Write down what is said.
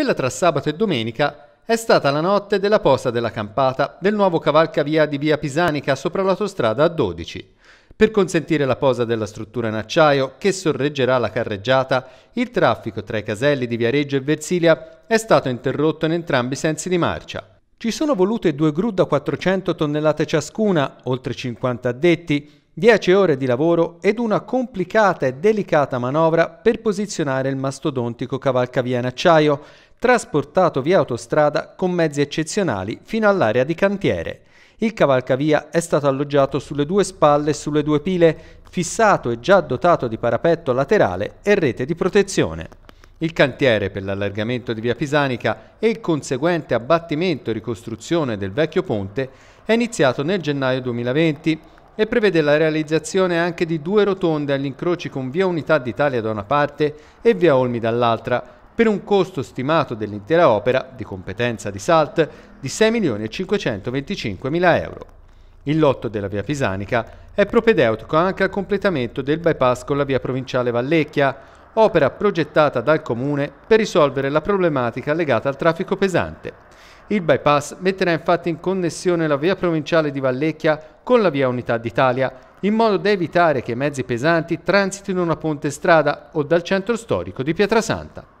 Quella tra sabato e domenica è stata la notte della posa della campata del nuovo cavalcavia di via Pisanica sopra l'autostrada A12. Per consentire la posa della struttura in acciaio che sorreggerà la carreggiata, il traffico tra i caselli di Viareggio e Versilia è stato interrotto in entrambi i sensi di marcia. Ci sono volute due gru da 400 tonnellate ciascuna, oltre 50 addetti, 10 ore di lavoro ed una complicata e delicata manovra per posizionare il mastodontico cavalcavia in acciaio, trasportato via autostrada con mezzi eccezionali fino all'area di cantiere. Il cavalcavia è stato alloggiato sulle due spalle e sulle due pile, fissato e già dotato di parapetto laterale e rete di protezione. Il cantiere per l'allargamento di Via Pisanica e il conseguente abbattimento e ricostruzione del vecchio ponte è iniziato nel gennaio 2020 e prevede la realizzazione anche di due rotonde agli incroci con via Unità d'Italia da una parte e via Olmi dall'altra, per un costo stimato dell'intera opera, di competenza di SALT, di 6.525.000 euro. Il lotto della via Pisanica è propedeutico anche al completamento del bypass con la via provinciale Vallecchia, opera progettata dal Comune per risolvere la problematica legata al traffico pesante. Il bypass metterà infatti in connessione la via provinciale di Vallecchia con la via Unità d'Italia, in modo da evitare che i mezzi pesanti transitino una ponte strada o dal centro storico di Pietrasanta.